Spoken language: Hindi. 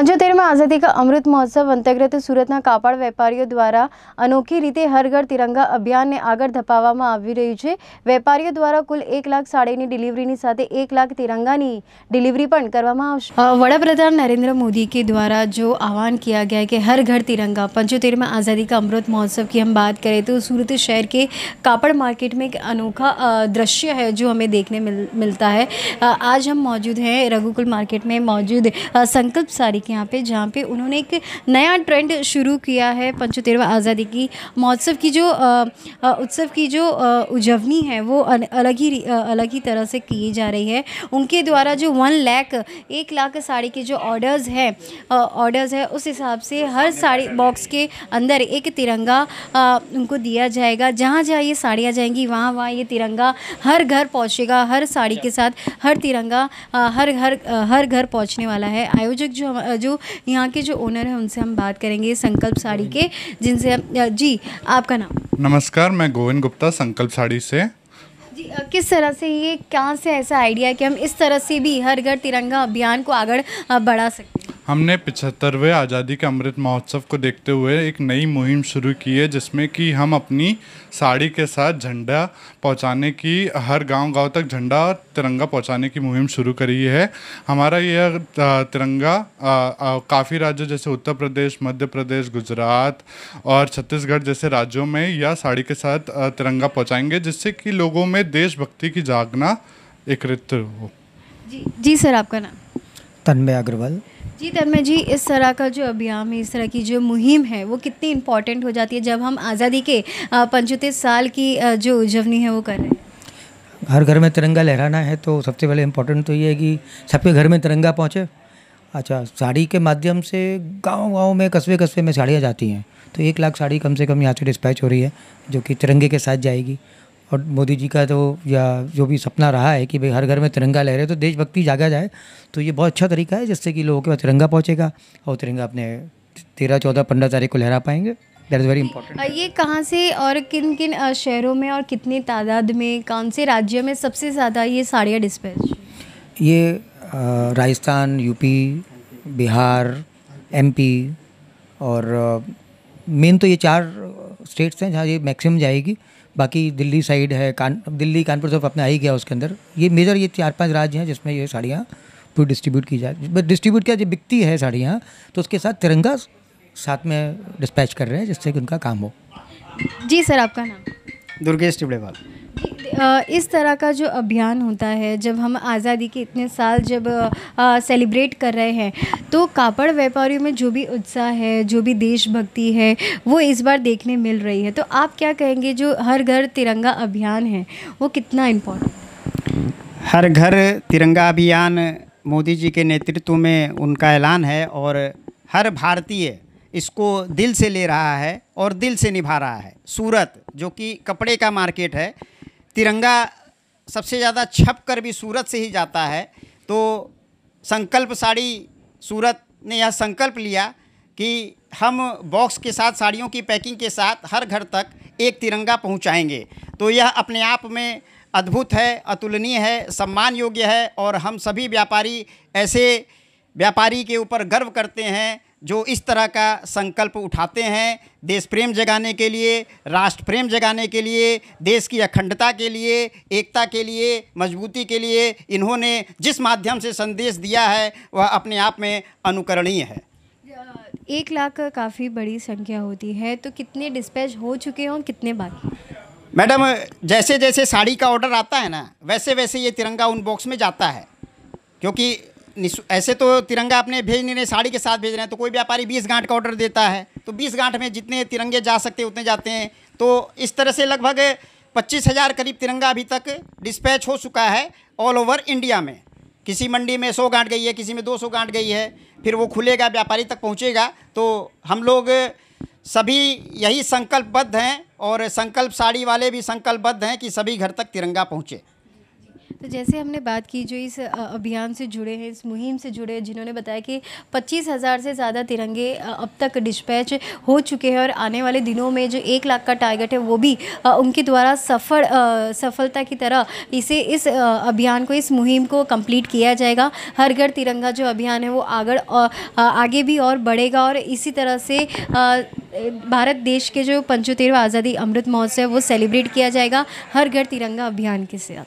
पंचोतेर पंचोतेरमा आज़ादी का अमृत महोत्सव अंतर्गत सूरत कापड़ वेपारी द्वारा अनोखी रीते हर घर तिरंगा अभियान ने आग रही है वेपारी द्वारा कुल एक लाख साड़ी डिलीवरी एक लाख तिरंगा डिलीवरी कर वाप्रधान नरेन्द्र मोदी के द्वारा जो आह्वान किया गया है कि हर घर तिरंगा पंचोतेर में आज़ादी का अमृत महोत्सव की हम बात करें तो सूरत शहर के कापड़ मार्केट में एक अनोखा दृश्य है जो हमें देखने मिल, मिलता है आज हम मौजूद हैं रघुकुल मार्केट में मौजूद संकल्प सारी यहाँ पे जहाँ पे उन्होंने एक नया ट्रेंड शुरू किया है पंचोतेरवा आज़ादी की महोत्सव की जो उत्सव की जो उजवनी है वो अलग ही अलग ही तरह से की जा रही है उनके द्वारा जो वन लैख एक लाख साड़ी के जो ऑर्डर्स हैं ऑर्डर्स है उस हिसाब से हर साड़ी बॉक्स के अंदर एक तिरंगा उनको दिया जाएगा जहाँ जहाँ ये साड़ियाँ जाएंगी वहाँ वहाँ ये तिरंगा हर घर पहुँचेगा हर साड़ी के साथ हर तिरंगा हर हर हर घर पहुँचने वाला है आयोजक जो जो यहाँ के जो ओनर हैं उनसे हम बात करेंगे संकल्प साड़ी के जिनसे जी आपका नाम नमस्कार मैं गोविंद गुप्ता संकल्प साड़ी से किस तरह से ये कहाँ से ऐसा आइडिया है कि हम इस तरह से भी हर घर तिरंगा अभियान को आगे बढ़ा सकते हमने पिछहत्तरवें आज़ादी के अमृत महोत्सव को देखते हुए एक नई मुहिम शुरू की है जिसमें कि हम अपनी साड़ी के साथ झंडा पहुंचाने की हर गांव गांव तक झंडा और तिरंगा पहुंचाने की मुहिम शुरू करी है हमारा यह तिरंगा काफ़ी राज्यों जैसे उत्तर प्रदेश मध्य प्रदेश गुजरात और छत्तीसगढ़ जैसे राज्यों में यह साड़ी के साथ तिरंगा पहुँचाएंगे जिससे कि लोगों में देशभक्ति की जागना एकत्र हो जी जी सर आपका नाम तन्मय अग्रवाल जी तन्मय जी इस तरह का जो अभियान है इस तरह की जो मुहिम है वो कितनी इम्पोर्टेंट हो जाती है जब हम आज़ादी के पंचोतीस साल की जो उजवनी है वो कर रहे हैं हर घर में तिरंगा लहराना है तो सबसे पहले इम्पोर्टेंट तो ये है कि सबके घर में तिरंगा पहुँचे अच्छा साड़ी के माध्यम से गांव गांव में कस्बे कस्बे में साड़ियाँ जाती हैं तो एक लाख साड़ी कम से कम यहाँ से डिस्पैच हो रही है जो कि तिरंगे के साथ जाएगी और मोदी जी का तो या जो भी सपना रहा है कि भाई हर घर में तिरंगा लहरे तो देशभक्ति जागा जाए तो ये बहुत अच्छा तरीका है जिससे कि लोगों के पास तिरंगा पहुँचेगा और तिरंगा अपने तेरह चौदह पंद्रह तारीख को लहरा पाएंगे दैट इज़ वेरी इंपॉर्टेंट ये कहाँ से और किन किन शहरों में और कितनी तादाद में कौन से राज्य में सबसे ज़्यादा ये साड़ियाँ डिस्पैच ये राजस्थान यूपी बिहार एमपी और मेन तो ये चार स्टेट्स हैं जहाँ ये मैक्सिमम जाएगी बाकी दिल्ली साइड है कान दिल्ली कानपुर सब अपना आ ही गया उसके अंदर ये मेजर ये चार पांच राज्य हैं जिसमें ये साड़ियाँ पूरी डिस्ट्रीब्यूट की जाए बस डिस्ट्रीब्यूट किया जब बिकती है साड़ियाँ तो उसके साथ तिरंगा साथ में डिस्पैच कर रहे हैं जिससे कि उनका काम हो जी सर आपका नाम दुर्गेश टिबड़ेवाल इस तरह का जो अभियान होता है जब हम आज़ादी के इतने साल जब सेलिब्रेट कर रहे हैं तो कापड़ व्यापारियों में जो भी उत्साह है जो भी देशभक्ति है वो इस बार देखने मिल रही है तो आप क्या कहेंगे जो हर घर तिरंगा अभियान है वो कितना इम्पोर्टेंट हर घर तिरंगा अभियान मोदी जी के नेतृत्व में उनका ऐलान है और हर भारतीय इसको दिल से ले रहा है और दिल से निभा रहा है सूरत जो कि कपड़े का मार्केट है तिरंगा सबसे ज़्यादा छप कर भी सूरत से ही जाता है तो संकल्प साड़ी सूरत ने यह संकल्प लिया कि हम बॉक्स के साथ साड़ियों की पैकिंग के साथ हर घर तक एक तिरंगा पहुंचाएंगे तो यह अपने आप में अद्भुत है अतुलनीय है सम्मान योग्य है और हम सभी व्यापारी ऐसे व्यापारी के ऊपर गर्व करते हैं जो इस तरह का संकल्प उठाते हैं देश प्रेम जगाने के लिए राष्ट्र प्रेम जगाने के लिए देश की अखंडता के लिए एकता के लिए मजबूती के लिए इन्होंने जिस माध्यम से संदेश दिया है वह अपने आप में अनुकरणीय है एक लाख काफ़ी बड़ी संख्या होती है तो कितने डिस्पैच हो चुके हैं और कितने बाकी मैडम जैसे जैसे साड़ी का ऑर्डर आता है ना वैसे वैसे ये तिरंगा उन बॉक्स में जाता है क्योंकि ऐसे तो तिरंगा आपने भेज नहीं रहे साड़ी के साथ भेज रहे हैं तो कोई व्यापारी बीस गांठ का ऑर्डर देता है तो बीस गांठ में जितने तिरंगे जा सकते हैं उतने जाते हैं तो इस तरह से लगभग पच्चीस हज़ार करीब तिरंगा अभी तक डिस्पैच हो चुका है ऑल ओवर इंडिया में किसी मंडी में सौ गांठ गई है किसी में दो सौ गांठ गई है फिर वो खुलेगा व्यापारी तक पहुँचेगा तो हम लोग सभी यही संकल्पबद्ध हैं और संकल्प साड़ी वाले भी संकल्पबद्ध हैं कि सभी घर तक तिरंगा पहुँचे तो जैसे हमने बात की जो इस अभियान से जुड़े हैं इस मुहिम से जुड़े हैं जिन्होंने बताया कि पच्चीस हज़ार से ज़्यादा तिरंगे अब तक डिस्पैच हो चुके हैं और आने वाले दिनों में जो एक लाख का टारगेट है वो भी उनके द्वारा सफल सफलता की तरह इसे इस अभियान को इस मुहिम को कंप्लीट किया जाएगा हर घर तिरंगा जो अभियान है वो आगे आगे भी और बढ़ेगा और इसी तरह से भारत देश के जो पंचोतेरवा आज़ादी अमृत महोत्सव वो सेलिब्रेट किया जाएगा हर घर तिरंगा अभियान के साथ